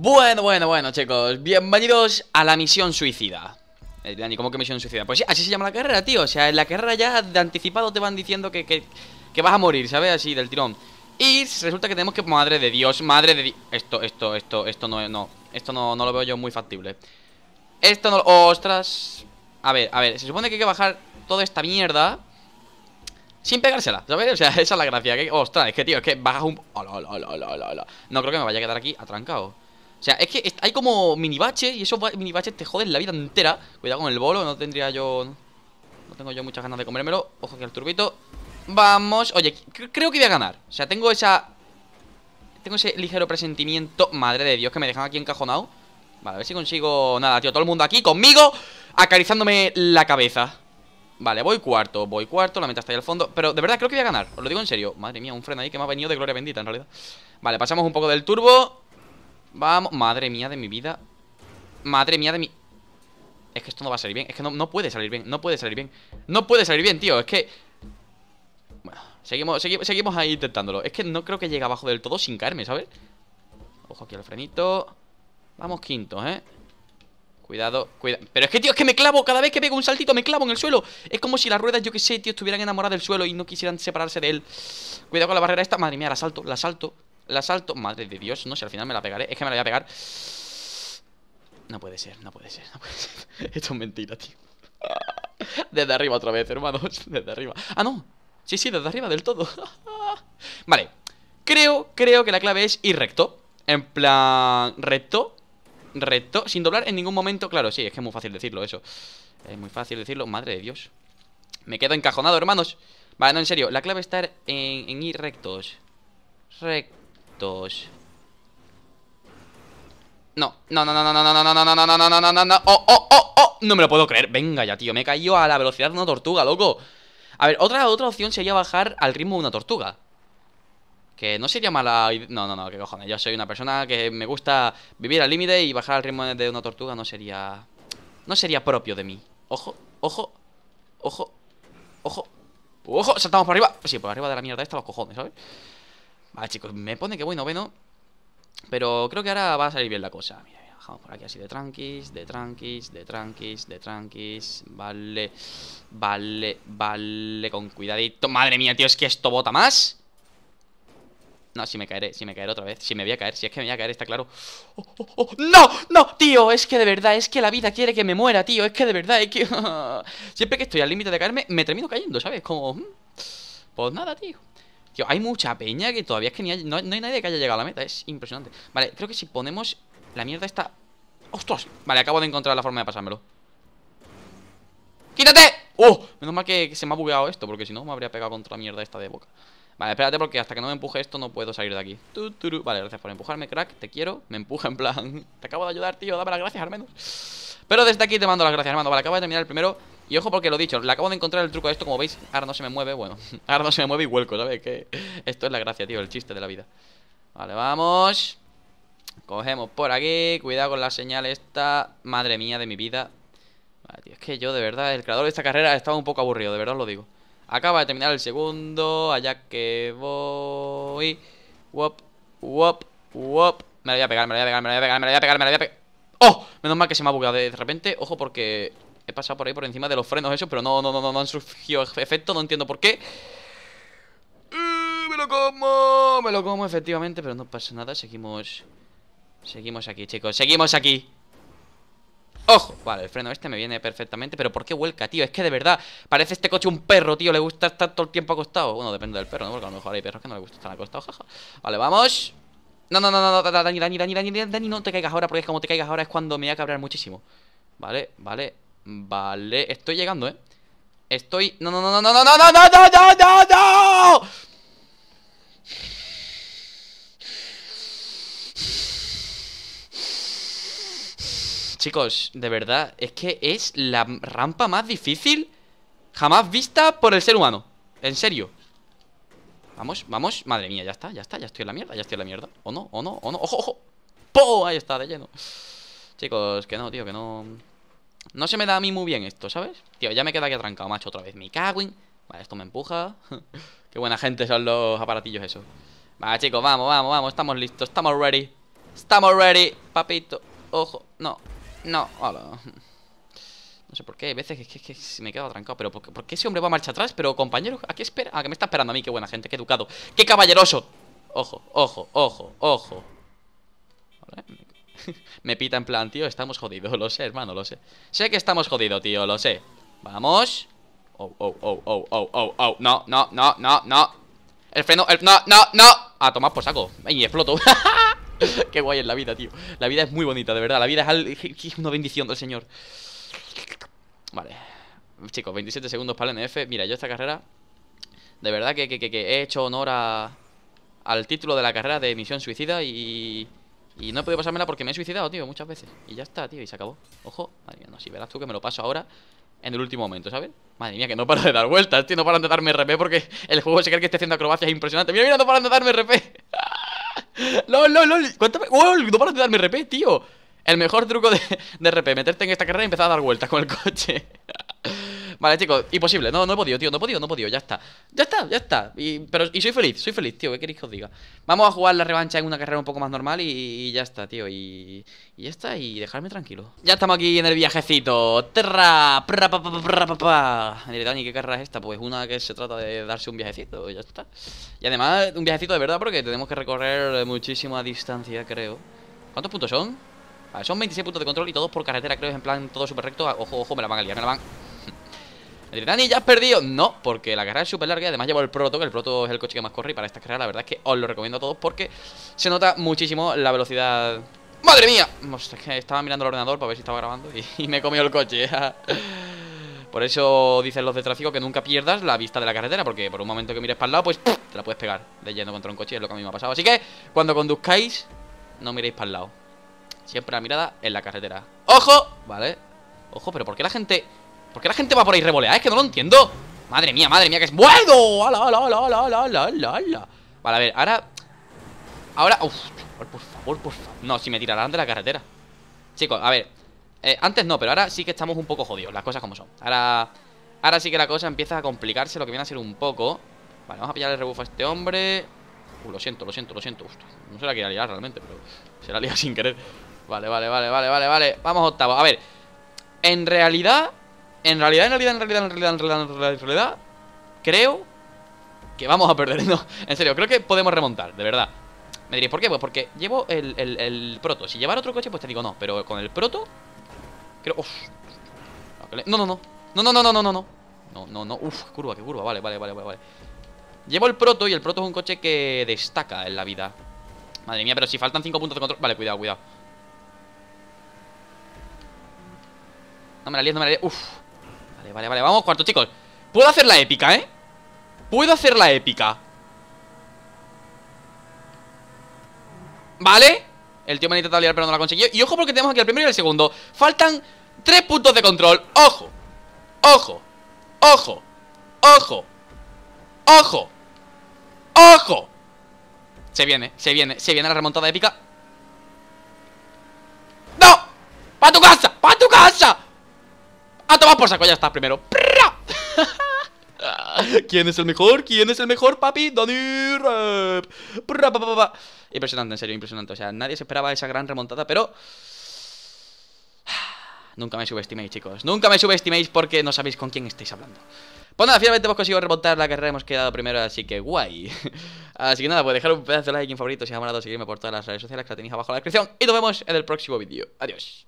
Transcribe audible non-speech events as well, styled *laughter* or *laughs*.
Bueno, bueno, bueno, chicos, bienvenidos a la misión suicida eh, Dani, ¿cómo que misión suicida? Pues sí, así se llama la carrera, tío, o sea, en la carrera ya de anticipado te van diciendo que, vas a morir, ¿sabes? Así, del tirón Y resulta que tenemos que, madre de Dios, madre de Dios Esto, esto, esto, esto no, no, esto no, no lo veo yo muy factible Esto no, ostras A ver, a ver, se supone que hay que bajar toda esta mierda sin pegársela, ¿sabes? O sea, *laughs* esa es la gracia. ostras, es que, tío, es que bajas un... No creo que me vaya a quedar aquí atrancado. O sea, es que hay como minibaches y esos minibaches te joden la vida entera. Cuidado con el bolo, no tendría yo... No tengo yo muchas ganas de comérmelo. Ojo aquí el turbito. Vamos. Oye, creo que voy a ganar. O sea, tengo esa... Tengo ese ligero presentimiento. Madre de Dios, que me dejan aquí encajonado. Vale, a ver si consigo... Nada, tío, todo el mundo aquí conmigo Acariciándome la cabeza Vale, voy cuarto, voy cuarto La meta está ahí al fondo Pero de verdad creo que voy a ganar Os lo digo en serio Madre mía, un freno ahí que me ha venido de gloria bendita en realidad Vale, pasamos un poco del turbo Vamos, madre mía de mi vida Madre mía de mi... Es que esto no va a salir bien, es que no, no puede salir bien No puede salir bien, no puede salir bien, tío Es que... Bueno, seguimos, seguimos, seguimos ahí intentándolo Es que no creo que llegue abajo del todo sin caerme, ¿sabes? Ojo aquí al frenito Vamos quinto, ¿eh? Cuidado, cuidado Pero es que, tío, es que me clavo Cada vez que pego un saltito me clavo en el suelo Es como si las ruedas, yo que sé, tío Estuvieran enamoradas del suelo y no quisieran separarse de él Cuidado con la barrera esta Madre mía, la salto, la salto el asalto, madre de Dios, no sé, al final me la pegaré Es que me la voy a pegar No puede ser, no puede ser, *laughs* Esto es mentira, tío *laughs* Desde arriba otra vez, hermanos, *laughs* desde arriba Ah, no, sí, sí, desde arriba del todo Vale, creo, creo que la clave es ir recto En plan, recto Recto, sin doblar en ningún momento Claro, sí, es que es muy fácil decirlo eso Es muy fácil decirlo, madre de Dios Me quedo encajonado, hermanos Vale, no, en serio, la clave está en, en ir rectos Recto no, no, no, no, no, no, no, no, no, no, no, no, no, no, no, no, no, oh, oh, oh, oh, no me lo puedo creer. Venga ya, tío, me he caído a la velocidad de una tortuga, loco. A ver, otra, otra opción sería bajar al ritmo de una tortuga. Que no sería mala... No, no, no, que cojones. Yo soy una persona que me gusta vivir al límite y bajar al ritmo de una tortuga no sería... No sería propio de mí. Ojo, ojo, ojo, ojo. ¡Ojo! Saltamos por arriba. Sí, por arriba de la mierda esta los cojones, ¿sabes? Ah chicos, me pone que bueno, bueno Pero creo que ahora va a salir bien la cosa. Mira, mira, bajamos por aquí así de tranquis, de tranquis, de tranquis, de tranquis. Vale, vale, vale, con cuidadito. Madre mía, tío, es que esto bota más. No, si me caeré, si me caeré otra vez Si me voy a caer, si es que me voy a caer, está claro oh, oh, oh, ¡No! ¡No! Tío, es que de verdad Es que la vida quiere que me muera, tío Es que de verdad, es que... *laughs* Siempre que estoy al límite de caerme Me termino cayendo, ¿sabes? Como... Mm. Pues nada, tío Tío, hay mucha peña que todavía es que no, hay nadie que haya llegado a la meta. Es impresionante. Vale, creo que si ponemos la mierda esta... ¡Ostras! Vale, acabo de encontrar la forma de pasármelo. ¡Quítate! ¡Oh! Menos mal que, se me ha bugueado esto, porque si no me habría pegado contra la mierda esta de boca. Vale, espérate porque hasta que no me empuje esto no puedo salir de aquí. Vale, gracias por empujarme, crack. Te quiero. Me empuja en plan... *laughs* Te acabo de ayudar, tío. Dame las gracias al menos. Pero desde aquí te mando las gracias, hermano. Vale, acabo de terminar primero. Y ojo porque lo he dicho, le acabo de encontrar el truco a esto Como veis, ahora no se me mueve, bueno *laughs* Ahora no se me mueve y vuelco, ¿sabes? Que esto es la gracia, tío, el chiste de la vida Vale, vamos Cogemos por aquí Cuidado con la señal esta Madre mía de mi vida Vale, tío, es que yo de verdad El creador de esta carrera estaba un poco aburrido, de verdad os lo digo Acaba de terminar el segundo Allá que voy Wop, wop, wop Me la voy a pegar, me la voy a pegar, me la voy a pegar, me la voy a pegar, me la voy a pegar ¡Oh! Menos mal que se me ha bugado de repente Ojo porque He pasado por ahí por encima de los frenos esos, pero no, no, no, no, han surgido efecto, no entiendo por qué. Mm, ¡Me lo como! Me lo como, efectivamente, pero no pasa nada, seguimos... Seguimos aquí, chicos, seguimos aquí. ¡Ojo! Vale, el freno este me viene perfectamente Pero ¿por qué vuelca, tío? Es que de verdad Parece este coche un perro, tío Le gusta estar todo el tiempo acostado Bueno, depende del perro, ¿no? Porque a lo mejor hay perros que no le gusta estar acostados jaja. Vale, vamos No, no, no, no, no Dani, Dani, Dani, Dani, Dani No te caigas ahora Porque es como te caigas ahora Es cuando me voy a muchísimo Vale, vale Vale, estoy llegando, ¿eh? Estoy... No, no, no, no, no, no, no, no, no, no, no, Chicos, de verdad, es que es la rampa más difícil jamás vista por el ser humano. En serio. Vamos, vamos, madre mía, ya está, ya está, ya estoy en la mierda, ya estoy en la mierda. O no, o no, o no, ojo, ojo. ¡Po! Ahí está, de lleno. Chicos, que no, tío, que no... No se me da a mí muy bien esto, ¿sabes? Tío, ya me queda aquí atrancado, macho, otra vez. Mi cago en... Vale, esto me empuja. *laughs* Qué buena gente son los aparatillos esos. Vale, chicos, vamos, vamos, vamos. Estamos listos, estamos ready. Estamos ready, papito. Ojo, no, no, hola. No sé por qué, a veces que, me me atrancado. Pero ¿por qué, ese hombre va a marcha atrás? Pero compañero, ¿a qué espera? Ah, que me está esperando a mí, qué buena gente, qué educado. ¡Qué caballeroso! Ojo, ojo, ojo, ojo. Vale, *laughs* me pita en plan, tío, estamos jodidos, lo sé, hermano, lo sé. Sé que estamos jodidos, tío, lo sé. Vamos. Oh, oh, oh, oh, oh, oh, oh. No, no, no, no, no. El freno, el... No, no, no. A tomar por saco. Y exploto. *laughs* Qué guay es la vida, tío. La vida es muy bonita, de verdad. La vida es, una bendición del Señor. Vale. Chicos, 27 segundos para el NF. Mira, yo esta carrera... De verdad que, que he hecho honor a... Al título de la carrera de Misión Suicida y... Y no he podido pasármela porque me he suicidado, tío, muchas veces Y ya está, tío, y se acabó Ojo, madre mía, no, si verás tú que me lo paso ahora en el último momento, ¿sabes? Madre mía, que no paro de dar vueltas, tío, no paro de darme RP porque el juego se cree que esté haciendo acrobacias impresionante Mira, mira, no paran de darme RP. *laughs* LOL, LOL, LOL. ¿Cuánto no paro de darme RP, tío. El mejor truco de, de RP, meterte en esta carrera y empezar a dar vueltas con el coche. *laughs* Vale, chicos, imposible. No, no he podido, tío. No he podido, no he podido. Ya está. Ya está, ya está. Y, pero, y soy feliz, soy feliz, tío. ¿Qué queréis que os diga? Vamos a jugar la revancha en una carrera un poco más normal y, ya está, tío. Y, y ya está. Y dejarme tranquilo. Ya estamos aquí en el viajecito. Terra. Pra, pa, pa, pra, pa, Dani, ¿qué carrera es esta? Pues una que se trata de darse un viajecito. Ya está. Y además, un viajecito de verdad porque tenemos que recorrer muchísima distancia, creo. ¿Cuántos puntos son? Vale, son 26 puntos de control y todos por carretera, creo, en plan todo súper recto. Ah, ojo, ojo, me la van a liar, me la van... ¿El ya has perdido? No, porque la carrera es súper larga. Además, llevo el Proto, que el Proto es el coche que más corre. Y para esta carrera, la verdad es que os lo recomiendo a todos porque se nota muchísimo la velocidad. ¡Madre mía! Pues estaba mirando el ordenador para ver si estaba grabando y, me comió el coche. *laughs* por eso dicen los de tráfico que nunca pierdas la vista de la carretera, porque por un momento que mires para el lado, pues te la puedes pegar De yendo contra un coche. Es lo que a mí me ha pasado. Así que cuando conduzcáis, no miréis para el lado. Siempre la mirada en la carretera. ¡Ojo! Vale. Ojo, pero ¿por qué la gente ¿Por qué la gente va por ahí revoleada? Es que no lo entiendo Madre mía, madre mía, que es bueno ala, ala, ala, ala, ala, ala! Vale, a ver, ahora Ahora, Uf, por favor, por favor No, si me tirarán de la carretera Chicos, a ver eh, Antes no, pero ahora sí que estamos un poco jodidos Las cosas como son Ahora ahora sí que la cosa empieza a complicarse Lo que viene a ser un poco Vale, vamos a pillar el rebufo a este hombre Uh, lo siento, lo siento, lo siento No se la quería liar realmente, pero se la *laughs* sin querer Vale, vale, vale, vale, vale, vale Vamos octavo, a ver En realidad en realidad, en realidad, en realidad, en realidad, en realidad, creo que vamos a perder. No, en serio, creo que podemos remontar, de verdad. Me diréis, ¿por qué? Pues porque llevo el, proto. Si llevar otro coche, pues te digo no. Pero con el proto, creo... uff No, no, no. No, no, no, no, no, no, no. No, no, no. curva, qué curva. Vale, vale, vale, vale, Llevo el proto y el proto es un coche que destaca en la vida. Madre mía, pero si faltan 5 puntos de control... Vale, cuidado, cuidado. No me la lies, no me la lies. Uf. Vale, vale, vamos cuarto, chicos Puedo hacer la épica, ¿eh? Puedo hacer la épica ¿Vale? El tío me ha pero no la conseguí Y ojo porque tenemos aquí el primero y el segundo Faltan tres puntos de control ¡Ojo! ¡Ojo! ¡Ojo! ¡Ojo! ¡Ojo! ¡Ojo! Se viene, se viene, se viene la remontada épica ¡No! ¡Para tu casa! ¡Para tu casa! ¡A ah, tomar por saco! Ya está, primero. *laughs* ¿Quién es el mejor? ¿Quién es el mejor, papi? Dani Rep. Impresionante, en serio, impresionante. O sea, nadie se esperaba esa gran remontada, pero... Nunca me subestiméis, chicos. Nunca me subestiméis porque no sabéis con quién estáis hablando. Pues nada, finalmente hemos conseguido remontar la carrera, hemos quedado primero, así que guay. *laughs* así que nada, pues dejar un pedazo de like en favorito si os ha molado, seguirme por todas las redes sociales que la tenéis abajo en la descripción. Y nos vemos en el próximo vídeo. Adiós.